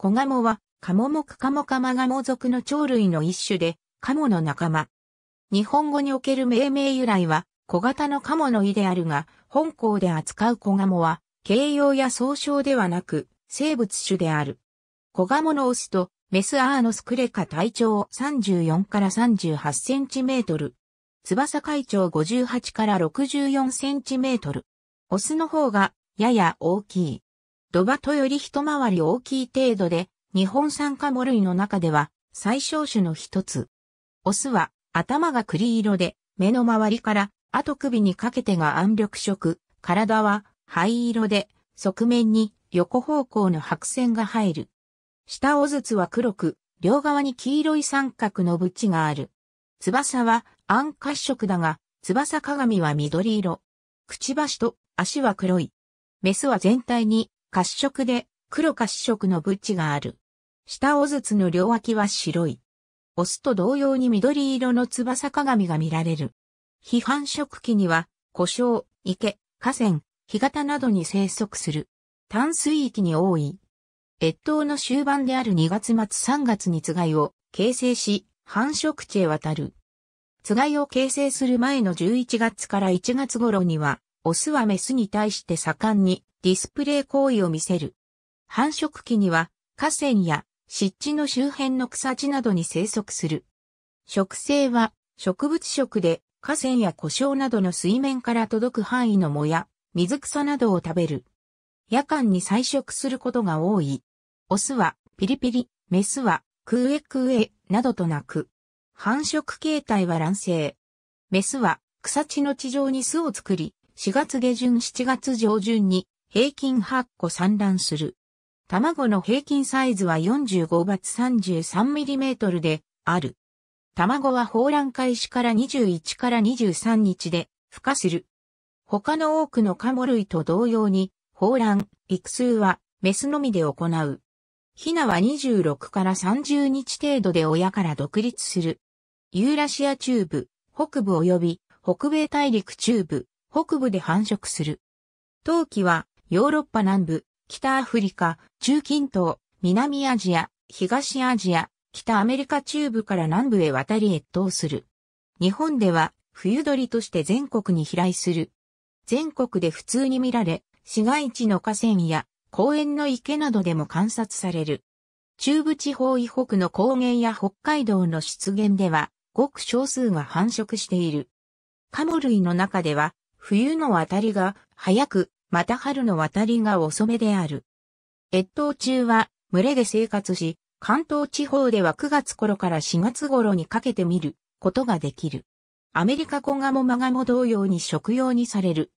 コガモは、カモモクカモカマガモ属の鳥類の一種で、カモの仲間。日本語における命名由来は、小型のカモの意であるが、本校で扱うコガモは、形容や総称ではなく、生物種である。コガモのオスと、メスアーノスクレカ体長34から38センチメートル。翼海長58から64センチメートル。オスの方が、やや大きい。ドバトより一回り大きい程度で、日本産カモ類の中では最小種の一つ。オスは頭が栗色で、目の周りから後首にかけてが暗緑色、体は灰色で、側面に横方向の白線が入る。下尾筒は黒く、両側に黄色い三角の縁がある。翼は暗褐色だが、翼鏡は緑色。くちばしと足は黒い。メスは全体に褐色で黒褐色のブッチがある。下尾筒の両脇は白い。オスと同様に緑色の翼鏡が見られる。非繁殖期には、湖沼、池、河川、干潟などに生息する。淡水域に多い。越冬の終盤である2月末3月につがいを形成し、繁殖地へ渡る。つがいを形成する前の11月から1月頃には、オスはメスに対して盛んにディスプレイ行為を見せる。繁殖期には河川や湿地の周辺の草地などに生息する。植生は植物食で河川や故障などの水面から届く範囲の藻や水草などを食べる。夜間に採食することが多い。オスはピリピリ、メスはクーエクーエなどと鳴く。繁殖形態は卵生。メスは草地の地上に巣を作り、4月下旬7月上旬に平均8個産卵する。卵の平均サイズは45罰 33mm である。卵は放卵開始から21から23日で孵化する。他の多くのカモ類と同様に、放卵、育数はメスのみで行う。ヒナは26から30日程度で親から独立する。ユーラシア中部、北部及び北米大陸中部、北部で繁殖する。冬季はヨーロッパ南部、北アフリカ、中近東、南アジア、東アジア、北アメリカ中部から南部へ渡り越冬する。日本では冬鳥として全国に飛来する。全国で普通に見られ、市街地の河川や公園の池などでも観察される。中部地方以北の高原や北海道の湿原では、ごく少数が繁殖している。カモ類の中では、冬の渡りが早くまた春の渡りが遅めである。越冬中は群れで生活し、関東地方では9月頃から4月頃にかけて見ることができる。アメリカコガモマガモ同様に食用にされる。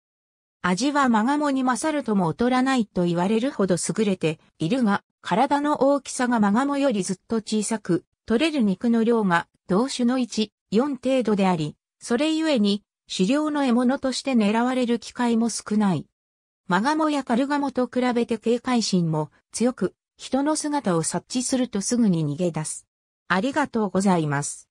味はマガモに勝るとも劣らないと言われるほど優れているが、体の大きさがマガモよりずっと小さく、取れる肉の量が同種の1、4程度であり、それゆえに狩猟の獲物として狙われる機会も少ない。マガモやカルガモと比べて警戒心も強く、人の姿を察知するとすぐに逃げ出す。ありがとうございます。